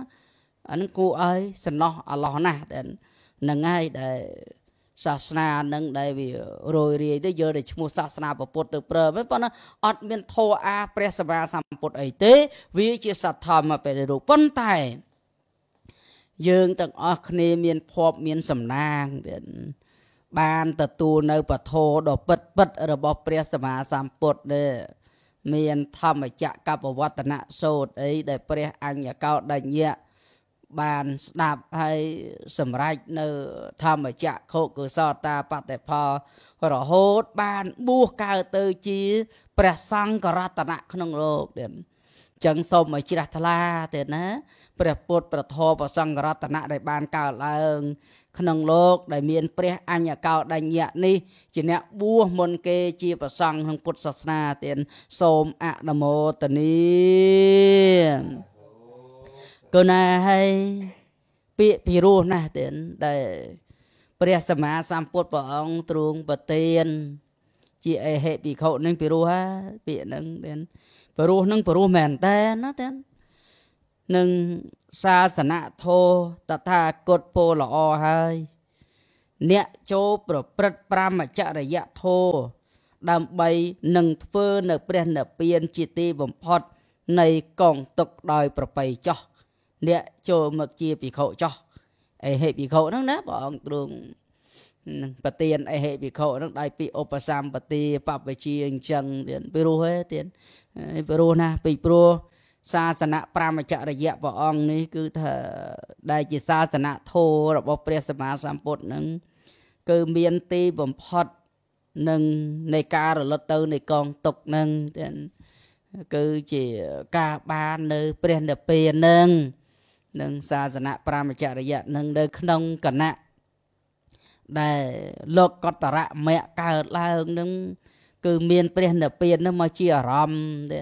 អានឹងគួរឲ្យសំណោះអាឡោះណាស់ហ្នឹងហើយដែលសាសនានឹងដែលវារយរាយទៅយកតែឈ្មោះសាសនាពុទ្ធទៅប្រើប៉ុន្តែអត់មានធម៌អា ព្រះសម្មាសម្ពុទ្ធអីទេ វាជាសត្វធម្មបរិរូបប៉ុន្តែ យើងទាំងអស់គ្នាមានភ័ព្វមានសំណាងទៀតបានទទួលនៅពធដ៏ពិតពិតរបស់ ព្រះសម្មាសម្ពុទ្ធដែរមានធម្មចក្រកបវត្តនសូត្រអីដែល ព្រះអញ្ញកោដញ្ញៈបានស្ដាប់ហើយសម្រេចនៅ ធម្មចក្រខុកុសតាបតិផលរហូតបានបួសកើតទៅជាព្រះសង្ឃរតនៈក្នុងលោកទៀតចឹងសូមឲ្យជ្រះថ្លាទៀតណាព្រះពុទ្ធប្រធមប្រសង្ឃរតនៈដែលបានកើតឡើងក្នុងលោកដែលមានព្រះអញ្ញកោដញ្ញៈនេះជាអ្នកបួសមុនគេ ជាប្រសង់ក្នុងពុទ្ធសាសនាទៀតសូមអនុមោទនីគណាហើយពាក្យពិរោះណាស់ទៀតដែលព្រះសម្មាសម្ពុទ្ធព្រះអង្គទ្រង់ប្រទាន ជាអេហិភិក្ខុនឹងពិរោះពាក្យហ្នឹងទៀតពិរោះហ្នឹងពិរោះមែនតើណាទៀតនឹងសាសនធម៌តថាគតពោល្អហើយ អ្នកចូលប្រព្រឹត្តប្រមចរិយធម៌ដើម្បីនឹងធ្វើនៅ ព្រះនិព្វានជាទីបំផុត នៃកងទុកដោយប្របីចោះអ្នកចូលមកជាភិក្ខុចោះអេហេភិក្ខុហ្នឹងណាព្រះអង្គទ្រង់នឹងប្រទៀនអេហេភិក្ខុនឹងដៃពីឧបសម្បទាបពជាអញ្ចឹងទៀតពីរោះទេទៀតពីរោះណាពីព្រោះសាសនៈប្រមចរិយៈព្រះអង្គនេះគឺថាដែលជាសាសនៈធម៌របស់ព្រះសម្មាសម្ពុទ្ធនឹងគឺមានទីបំផុតនឹងនៃការរលត់ទៅនៃកងទុកនឹងគឺជាការបាននៅព្រះនិព្វាននឹងនឹងសាសនៈប្រមចរិយៈនឹងនៅក្នុងគណៈដែលលោកកតរៈមគ្គកើតឡើងនឹងគឺមានព្រះនិព្វាននឹងមកជាអារម្មណ៍ទេ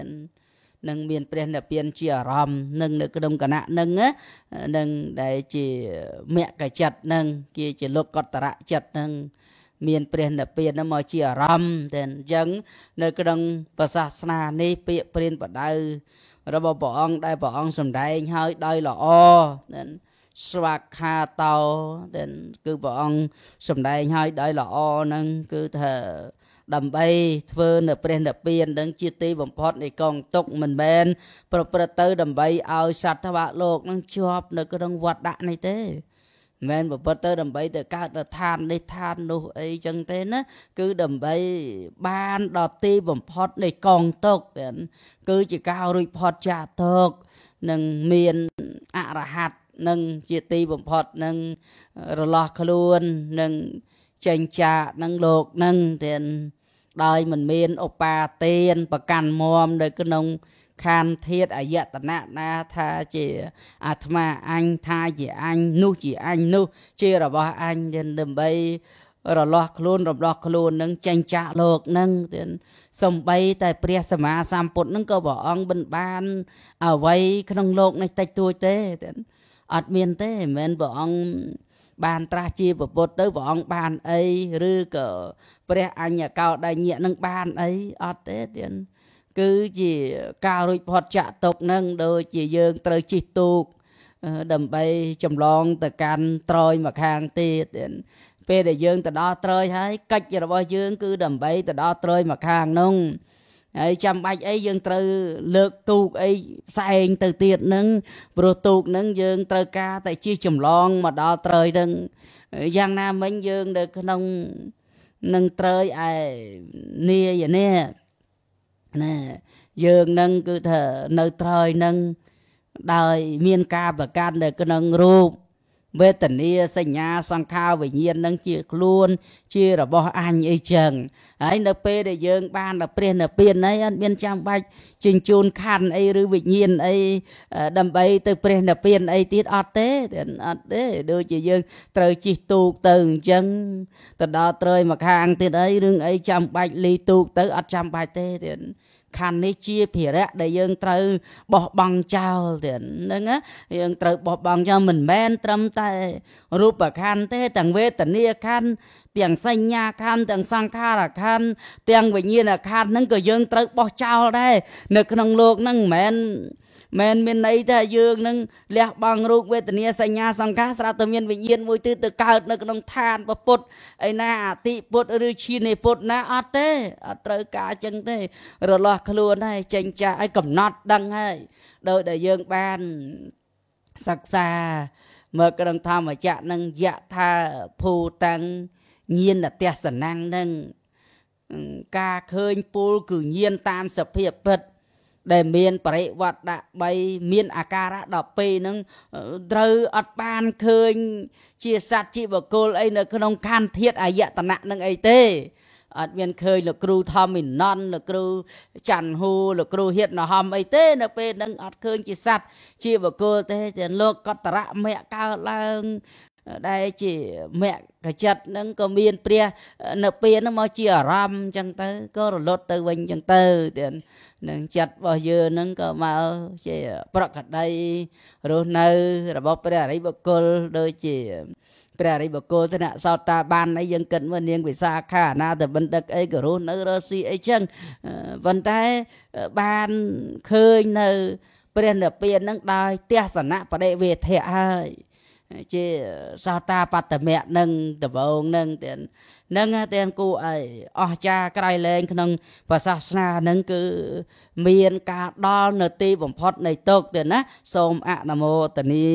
នឹងមាន ព្រះនិព្វានជាអារម្មណ៍នឹងនៅក្នុងគណៈនឹងនឹងដែលជាមគ្គចិត្តនឹងគេជាលោកកតរៈចិត្តនឹងមានព្រះនិព្វានមកជាអារម្មណ៍តែអញ្ចឹងនៅក្នុងប្រសាសនានេះពាក្យព្រានបដៅរបស់ព្រះអង្គដែលព្រះអង្គសម្ដែងឲ្យដោយល្អស្វាខាតោគឺព្រះអង្គសម្ដែងឲ្យដោយល្អនឹង គឺថាដើម្បីធ្វើនៅព្រះនិព្វាននឹងជាទីបំផុតនៃកងទុកមិនមែនប្រព្រឹត្តទៅដើម្បីឲ្យសត្វថ្វាលោកនឹងជាប់នៅក្នុងវត្តដាក់នេះទេមិនប្រព្រឹត្តទៅដើម្បីទៅកើតឋាននេះឋាននោះអីចឹងទេណាគឺដើម្បីបានដល់ទីបំផុតនៃកងទុកគឺជាការរួចផុតចាទុកនឹងមានអរហັດនឹងជាទីបំផុតនឹងរលាស់ខ្លួននឹងចេញចាកនឹងលោកនឹងទៀតដោយមិនមានឧបាទានប្រកាន់មមនៅក្នុងខានធាតអយតនៈណាថាជា អាត្មាអញថាជាអញនោះជាអញនោះជារបស់អញទៀតដើម្បីរលាស់ខ្លួនរំដោះខ្លួននឹងចេញចាកលោកនឹងទៀតសំបីតែ ព្រះសម្មាសម្ពុទ្ធនឹងក៏ព្រះអង្គមិនបានអ្វីក្នុងលោកនេះតិចតួចទេទៀតអត់មានទេមិនមែនព្រះអង្គបានត្រាស់ជាពុទ្ធទៅព្រះអង្គបានអីឬក៏ព្រះអញ្ញកោដញ្ញៈនឹងបានអីអត់ទេទៀតគឺជាការរួចផុតចាក់ទុកនឹងដូចជាយើងត្រូវជិះទូកដើម្បីចម្លងទៅកាន់ត្រយមកខាងទៀតពេលដែលយើងទៅដល់ត្រយហើយកិច្ចរបស់យើងគឺ ដើម្បីទៅដល់ត្រយមកខាងនោះហើយចាំបាច់អីយើងត្រូវលើកទូកអីផ្សែងទៅទៀតហ្នឹងព្រោះទូកហ្នឹងយើងត្រូវការតែជាចម្លងមកដល់ត្រូវហ្នឹងយ៉ាងណាមិញយើងនៅក្នុងនឹងត្រូវឯនាយនេះណាយើងនឹងគឺថានៅត្រូវនឹងដោយមានការប្រកាន់នៅក្នុងរូបវេទនាសញ្ញា សង្ខារវិញ្ញាណនឹងជាខ្លួន ជារបស់អញអីចឹងហើយនៅពេលដែលយើងបានដល់ព្រះនិព្វានហើយអត់មានចាំបាច់ជញ្ជូនខណ្ឌអីឬវិញ្ញាណអីដើម្បីទៅព្រះនិព្វានអីទៀតអត់ទេអត់ទេដូចជាយើងត្រូវជិះទូកទៅអញ្ចឹងទៅដល់ត្រើយមកខាងទៀតអីរឿងអីចាំបាច់លីទូកទៅអត់ចាំបាច់ទេទៀតខណ្ឌនេះជាភារៈដែលយើងត្រូវបោះបង់ចោលទៀតហ្នឹងយើងត្រូវបោះបង់ចោលមិនមែនត្រឹមតែរូបខណ្ឌទេទាំងវេទនាខណ្ឌទាំងសញ្ញាខណ្ឌទាំងសង្ខារខណ្ឌទាំងវិញ្ញាណខណ្ឌហ្នឹងក៏យើងត្រូវបោះចោលដែរនៅក្នុងលោកហ្នឹងមិនមែនមិនមានន័យថាយើងនឹងលះបង់រូបវេទនាសញ្ញាសង្ខារស្រាប់តែមានវិញ្ញាណមួយទិសទៅកើត នៅក្នុងឋានពុទ្ធឯណាអតិពុទ្ធឬឈានពុទ្ធណាអត់ទេអត់ត្រូវការចឹងទេ រលាស់ខ្លួនហើយចេញចាកឲ្យកំណត់ដឹងហើយដោយដែលយើងបានសិក្សា មើលក្នុងធម្មចក្រនឹងយៈថាភូតੰញាណទេសនាំងនឹងការឃើញពូល គឺញាណតាមសភាពពិតដែលមានបរិវត្តដាក់3មានអាការៈដល់ពេលហ្នឹងត្រូវអត់បានឃើញ ជាសត្វជីវកុលអីនៅ ក្នុងខណ្ឌធាតអយតនៈហ្នឹងអីទេអត់មានឃើញលោកគ្រូធម្មណនលោកគ្រូច័ន្ទហូលោកគ្រូហៀតណហំអីទេនៅពេលហ្នឹងអត់ឃើញ ជាសัตว์ជាបកុលទេតែលោកកតរៈមគ្គកើតឡើងដែលជាមគ្គចិត្តនឹងក៏មានព្រះនៅពេលហ្នឹងមកជាអារម្មណ៍អញ្ចឹងទៅក៏រលត់ទៅវិញអញ្ចឹងទៅទៀតនឹងចិត្តរបស់យើងហ្នឹងក៏មកជាប្រកដីរស់នៅរបស់ព្រះអរិយបុគ្គលដូចជាព្រះអរិយបុគ្គលទនៈសោតាបានអីយើងគិតមើលនាង វិសាខាអាណាតបណ្ឌិតអីក៏រស់នៅ រស់ស៊ីអីចឹងប៉ុន្តែបានឃើញនៅ ព្រះនិព្វានហ្នឹងដោយទស្សនៈបដិវេធៈហើយជាសោតាបត្តមៈនឹងដបងនឹងទៀតនឹងទៀតគូអីអស្ចារក្រៃលែងក្នុងព្រះសាសនានឹងគឺមានការដល់នៅទីបំផុតនៃទុកទៀតណាសូមអនុមោទនា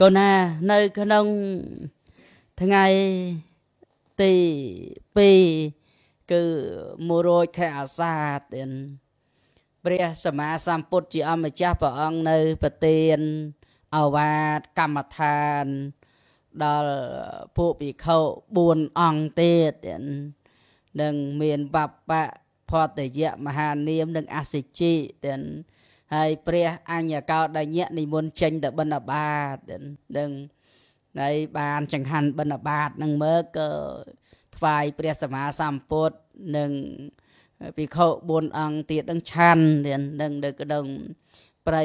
កូនណានៅក្នុងថ្ងៃទី2គឺ100ខែអាសាទៀតព្រះសម្មាសម្ពុទ្ធជាអម្ចាស់ព្រះអង្គនៅប្រទានអវាទកម្មដ្ឋានដល់ពួកភិក្ខុ4អង្គទៀតនឹងមានបបៈផតយៈមហានាម និងអសិជីទាំងហើយព្រះអញ្ញកោដញ្ញនិមន្តចេញទៅបិណ្ឌបាតនឹងហើយបានចង្ហាន់បិណ្ឌបាតនឹងមើលក៏ថ្វាយព្រះសម្មាសម្ពុទ្ធនិងភិក្ខុ4អង្គទៀតនឹងឆាន់ទាំងនឹងនៅក្នុងព្រៃ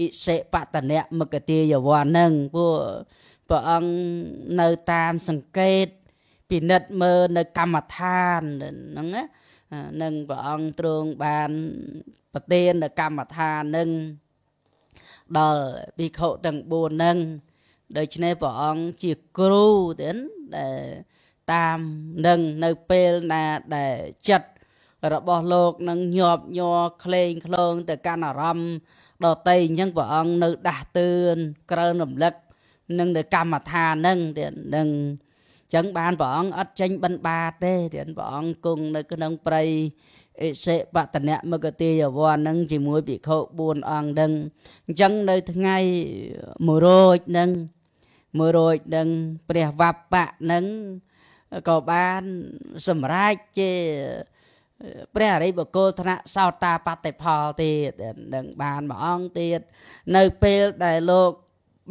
អិសិបតនៈមកទាយវ័ននឹងពួកព្រះអង្គនៅតាមសង្កេតពិនិត្យមើលនៅ កម្មដ្ឋានហ្នឹងណានឹងព្រះអង្គទ្រង់បានប្រទាននៅកម្មដ្ឋាននឹងដល់ភិក្ខុទាំង4នឹងដូច្នេះព្រះអង្គជាគ្រូទៀតដែលតាមនឹងនៅពេលណាដែលចិត្តរបស់លោកនឹងញាប់ញ័រក្លែងក្លងទៅកាន់អារម្មណ៍ដតីអញ្ចឹងព្រះអង្គនៅដាស់តឿនក្រើនរំលឹកនឹងនៅកម្មដ្ឋាននឹងទៀតនឹងអញ្ចឹងបានព្រះអង្គអត់ចេញបិណ្ឌបាតទេទៀតព្រះអង្គគង់នៅក្នុងព្រៃអិសិបតនៈមកតិយវ័ននឹងជាមួយភិក្ខុ4អង្គនឹងអញ្ចឹងនៅថ្ងៃ100នឹង100នឹងព្រះវបៈនឹងក៏បានសម្រេចជាព្រះអរិយបុគ្គលថ្នាក់សោតាបតិផលទៀតនឹងបានមួយអង្គទៀតនៅពេលដែលលោក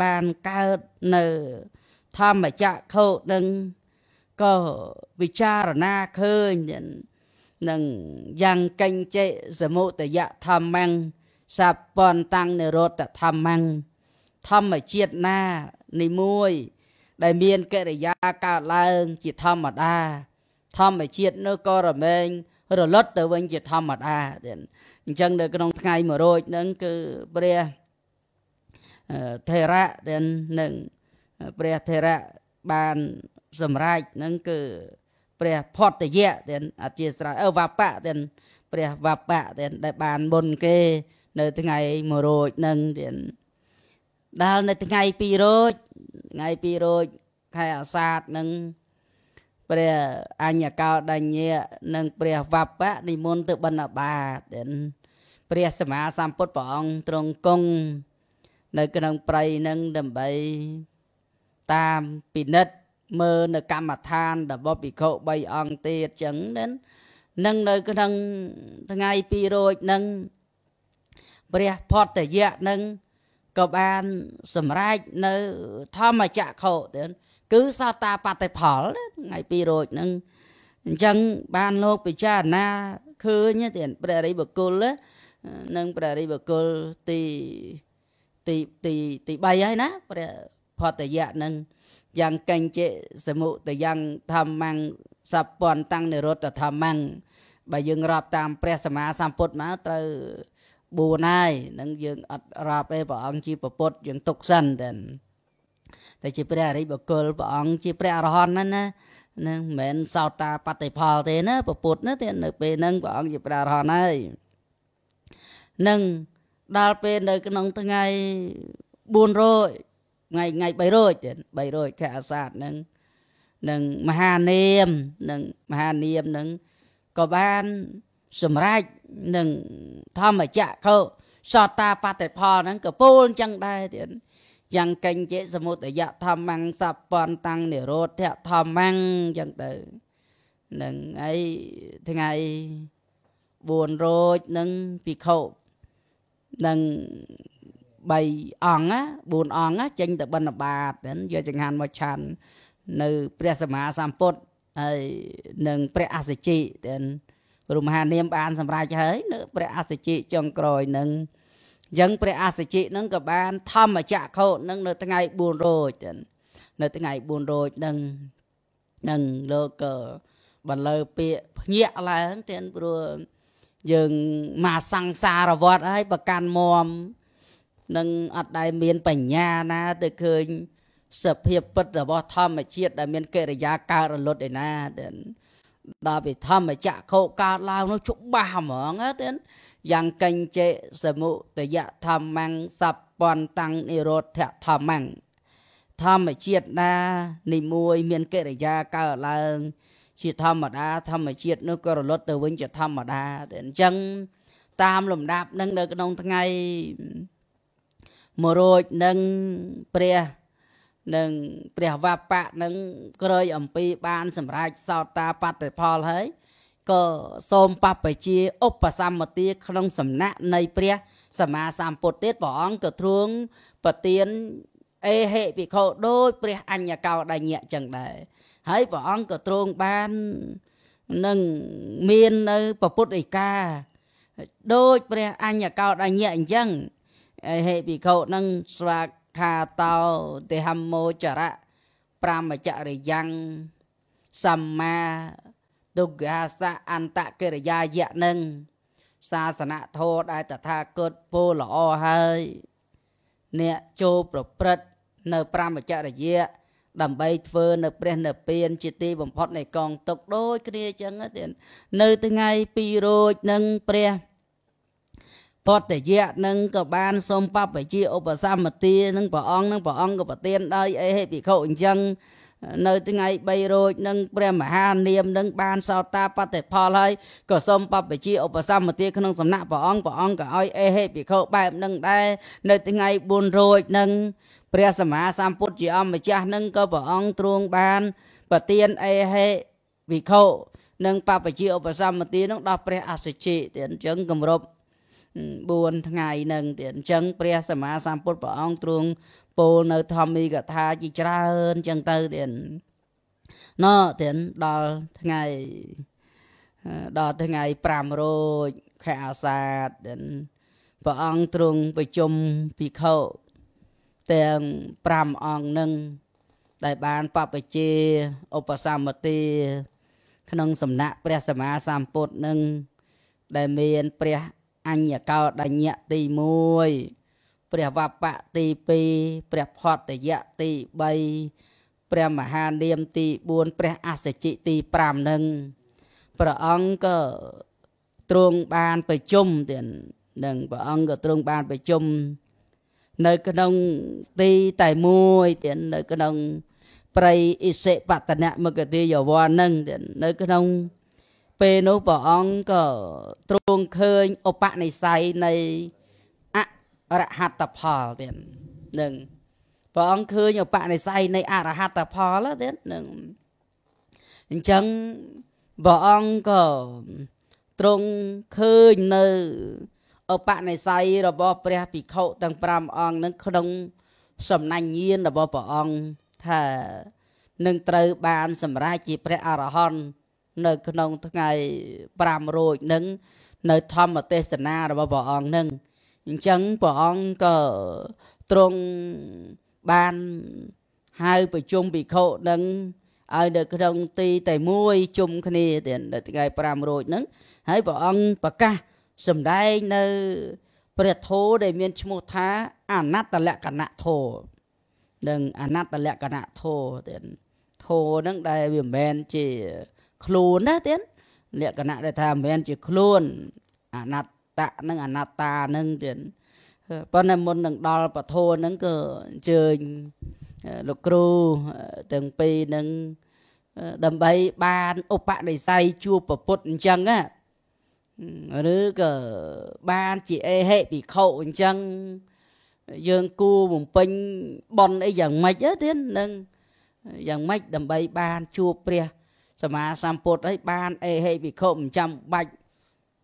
បានកើតនៅ ធម្មចក្រខោនឹងក៏វិចារណាឃើញនឹងយ៉ាងកញ្ចេសមុទយធម្មំសពន្តាំងនិរតធម្មំធម្មជាតិណានីមួយ ដែលមានកិរិយាកើតឡើង ជាធម្មតាធម្មជាតិនោះក៏រមែងរលត់ទៅវិញជាធម្មតាទៀតអញ្ចឹងនៅក្នុងថ្ងៃមួយរោចហ្នឹងគឺព្រះថេរៈទាំងនឹងព្រះថេរៈបានសម្រេចនឹងគឺព្រះផតយៈទាំងអធិស្រ័យអវបៈទាំងព្រះវបៈទាំងដែល បានមុនគេ នៅថ្ងៃមួយរោចនឹងទាំងដល់នៅថ្ងៃពីររោចថ្ងៃពីររោចខែអាសាឍនឹងព្រះអញ្ញកោដញ្ញៈនិងព្រះវបៈនិមន្តទៅបណ្ឌបាតព្រះសម្មាសម្ពុទ្ធព្រះអង្គទ្រង់គង់នៅក្នុងព្រៃនឹងដើម្បីតាមពិនិត្យមើលនៅកម្មដ្ឋានរបស់ភិក្ខុ3អង្គទៀតចឹងណានឹងនៅក្នុងថ្ងៃ2រោចនឹងព្រះផតយៈនឹងក៏បានសម្រេចនៅ ធម្មចក្រទៅគឺសតាបតិផលថ្ងៃ2រោចហ្នឹងអញ្ចឹងបានលោកពិចារណាឃើញទេព្រះរិបកុលនិងព្រះរិបកុលទីទីទីទី3ហើយណាព្រះផតយៈនឹងយ៉ាងកញ្ចេសមុតយ៉ាងធម្មងសពន្តាំងនិរុទ្ធធម្មងបើយើងរាប់តាមព្រះសម្មាសម្ពុទ្ធមកត្រូវ4ហើយនឹងយើងអត់រាប់ទេព្រះអង្គជាពុទ្ធយើងទុកសិនតែតែជាព្រះអរិយបុគ្គលព្រះអង្គជាព្រះអរហន្តណាណានឹងមិនមែនសោតាបតិផលទេណាពុទ្ធណាតែនៅពេលហ្នឹងព្រះអង្គជាព្រះអរហន្តហើយនឹងដល់ពេលនៅក្នុងថ្ងៃ400ថ្ងៃថ្ងៃ300ទៀត300ខែអាសាឍនឹងនឹងមហានាមនឹងមហានាមនឹងក៏បានសម្រេចនឹងធម្មចក្រសតាបតិផលហ្នឹងក៏ពោលអញ្ចឹងដែរទៀតយ៉ាងកិញ្ចិសមុទយធម្មំសពន្តังនិរោធធម្មំចឹងទៅនឹងអីថ្ងៃ4រោចនឹងពិខុនឹង3អង្គ4អង្គចេញទៅបិណ្ឌបាតយកចង្ហាន់មកឆាន់នៅព្រះសម្មាសម្ពុទ្ធហើយនឹងព្រះអសិជិទាំងរមហានាមបានសម្រេចហើយនៅព្រះអសិជិចុងក្រោយនឹងអញ្ចឹងព្រះអាសជិនឹងក៏បានធម្មចក្ខុនឹងនៅថ្ងៃ4រោចនៅថ្ងៃ4រោចនឹងនឹងលោកក៏បន្លឺពាក្យភ្ញាក់ឡើងទៀតព្រោះយើងមកសង្សារវត្តហើយប្រកាន់មមនឹងអត់ដែលមានបញ្ញាណា ទៅឃើញ សភាពពិតរបស់ធម្មជាតិដែលមានកិរិយាកើតរលត់ឯណាទៀតដល់ពីធម្មចក្ខុកើតឡើងនោះច្បាស់ហ្មងទៅយ៉ាងកញ្ចេសមុទយធម្មំសពន្តੰនិរោធធម្មំធម្មជាតិណា នីមួយ មានកិរិយាកើតឡើង ជាធម្មតាធម្មជាតិនោះក៏រលត់ទៅវិញជាធម្មតាតែអញ្ចឹងតាមលំដាប់នឹងនៅ ក្នុងថ្ងៃមរោចនឹងព្រះនឹងព្រះវបៈនឹងក្រយអំពីបាន សម្រេចសោតាបតិផលហើយក៏សូមបពជាឧបសម្បទាក្នុងសំណាក់នៃ ព្រះសម្មាសម្ពុទ្ធទៀតព្រះអង្គក៏ទ្រង់ប្រទានអេហិភិក្ខុដោយព្រះអញ្ញកោដញ្ញៈចឹងដែរហើយព្រះអង្គក៏ទ្រង់បាននឹងមាននៅពុទ្ធឯកាដោយព្រះអញ្ញកោដញ្ញៈអញ្ចឹងអេហិភិក្ខុនឹងស្វាខាតោទេហមោចរៈប្រមចរិយ៉ាងសម្មាទុក្ខាសៈអន្តកិរិយាយៈនឹងសាសនធម៌ដែលតថាគតពោល្អហើយអ្នកចូលប្រព្រឹត្តនៅ ប្រមចរិយាដើម្បីធ្វើនៅ ព្រះនៅពៀនជាទីបំផុត នៃកងទុកដូចគ្នាចឹងទេនៅថ្ងៃ2រោចនឹងព្រះពតយៈនឹងក៏បានសូមបព្វជាឧបសម្មទានឹងព្រះអង្គនឹងព្រះអង្គក៏ប្រទានដោយអេហិភិក្ខុអញ្ចឹងនៅថ្ងៃ3រោចនឹងព្រះមហានាមនឹងបានសោតាបតិផលហើយក៏សូមបព្វជិឧបសម្បទាក្នុងសំណាក់ព្រះអង្គព្រះអង្គក៏ឲ្យអេហេភិក្ខុបែបនឹងដែរនៅថ្ងៃ4រោចនឹងព្រះសម្មាសម្ពុទ្ធជាអម្ចាស់នឹងក៏ព្រះអង្គទ្រង់បានប្រទានអេហេភិក្ខុនិងបព្វជិឧបសម្បទានឹងដល់ព្រះអសិជិទៀតអញ្ចឹងគម្រប់4ថ្ងៃនឹងទៀតអញ្ចឹងព្រះសម្មាសម្ពុទ្ធព្រះអង្គទ្រង់ពោលនៅធម្មីកថាជាច្រើនចឹងទៅទៀតណោទៀតដល់ថ្ងៃដល់ថ្ងៃ5រោចខែអាសាឍព្រះអង្គទ្រង់ប្រជុំភិក្ខុទាំង5អង្គនឹងដែលបានបពជេឧបសម្បទាក្នុងសំណាក់ព្រះសម្មាសម្ពុទ្ធនឹងដែលមានព្រះអញ្ញកោដញ្ញៈទី1ព្រះវបៈទី2ព្រះផតយៈទី3ព្រះមហានាមទី4ព្រះអសជិទី5នឹងព្រះអង្គក៏ទ្រង់បានប្រជុំទៀតនឹងព្រះអង្គក៏ទ្រង់បានប្រជុំនៅក្នុងទីតែមួយទៀតនៅក្នុងព្រៃអិសិបតនមគតិយវននឹងទៀតនៅក្នុងពេលនោះព្រះអង្គក៏ទ្រង់ឃើញឧបនិស្ស័យនៃរហត្តផលទៀតនឹងព្រះអង្គឃើញឧបនិស្ស័យនៃអរហត្តផលទៀតនឹងអញ្ចឹងព្រះអង្គក៏ទ្រង់ឃើញនៅឧបនិស្ស័យរបស់ ព្រះភិក្ខុទាំង5អង្គនឹងក្នុងសំណាញ់ញាណរបស់ព្រះអង្គថានឹងត្រូវបានសម្រេចជាព្រះអរហន្តនៅក្នុងថ្ងៃ5រោចនឹងនៅធម្មទេសនារបស់ព្រះអង្គនឹងអញ្ចឹងព្រះអង្គក៏ទ្រង់បានហៅប្រជុំភិក្ខុនឹងឲ្យនៅក្នុង ទីតែមួយជុំគ្នាទៀតនៅថ្ងៃ5រោចហ្នឹងហើយព្រះអង្គប្រកាសសម្ដែងនៅព្រះធម៌ដែលមានឈ្មោះថាអនត្តលក្ខណៈធម៌និងអនត្តលក្ខណៈធម៌ទៀតធម៌ហ្នឹងដែលវាមិនមែនជា ខ្លួនណាទៀតលក្ខណៈដែលថាមិនមែនជាខ្លួនអនត្តតៈនិងអនត្តានឹងទៀតប៉ុន្តែមុននឹងដល់ពធនឹងក៏អញ្ជើញលោកគ្រូទាំងពីរនឹងដើម្បីបានឧបនិស្ស័យជួបពុទ្ធអញ្ចឹងណាឬក៏បានជាអេហេភិក្ខុអញ្ចឹងយើងគួរបំពេញបន់អីយ៉ាងម៉េចទៀតនឹងយ៉ាងម៉េចដើម្បីបានជួបព្រះសមាសម្ពុទ្ធឲ្យបានអេហេភិក្ខុមិនចាំបាច់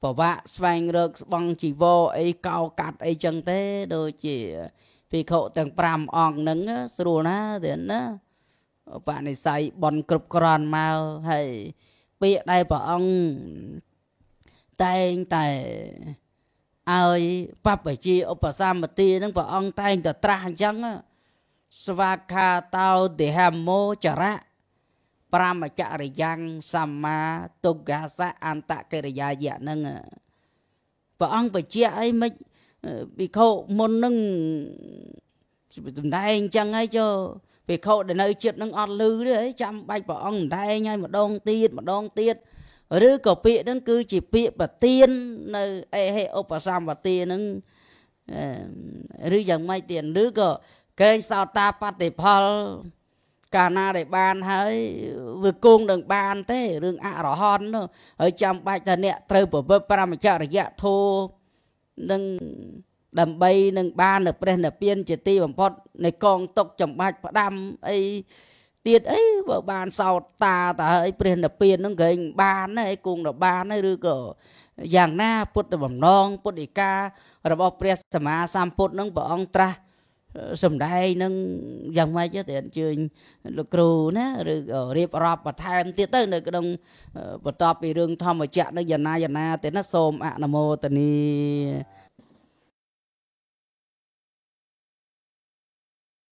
ប្រវាក់ស្វែងរកស្បង់ជីវរអីកោកាត់អីចឹងទេ ដូចជាភិក្ខុទាំង5អង្គហ្នឹងស្រួលណាស់ទេណាឧបនិស្ស័យបនគ្រប់ក្រាន់មកហើយពាក្យដែលព្រះអង្គតែងតែឲ្យបព្វជិឧបសម្បទានឹងព្រះអង្គតែងតែត្រាស់អញ្ចឹងស្វាខាតោទេហមោចរៈប្រមចរិយ៉ាងសម្មាទុក្ខាសៈអន្តកិរិយាយៈនឹងព្រះអង្គបញ្ជាក់អីមិនភិក្ខុមុននឹងតំដែងចឹងហើយចុះភិក្ខុដែលនៅចិត្តនឹងអត់លឺទេចាំបាច់ព្រះអង្គតំដែងហើយម្ដងទៀតម្ដងទៀតឬក៏ពាក្យហ្នឹងគឺជាពាក្យប្រទៀននៅអេហេឧបសម្បទាហ្នឹងឬយ៉ាងម៉េចទៀតឬក៏កេងសោតាបតិផលកាលណាដែលបានហើយវាគង់នឹងបាន ទេរឿងអរហន្តនោះហើយចាំបាច់ថាអ្នកត្រូវប្រព្រឹត្តប្រមចរិយធម៌នឹងដើម្បីនឹងបាននៅព្រះនិព្វានជាទីបំផុត នៃកងទុកចម្បាច់ផ្ដាំអីទៀតអីបើបានសោតតាតើអីព្រះនិព្វាននឹងគេបានណាអីគង់ទៅបានណាឬក៏យ៉ាងណា ពុទ្ធបំណងពុទ្ធិការបស់ព្រះ សម្មាសម្ពុទ្ធនឹងព្រះអង្គត្រាស់សំដែងនឹងយ៉ាងម៉េចទៅអញ្ជើញលោកគ្រូណាឬរៀបរាប់បន្ថែមទៀតទៅនៅក្នុងបន្ទាប់ពីរឿងធម្មចក្រនឹងយ៉ាងណាយ៉ាងណាទេណាសូមអនុមោទនា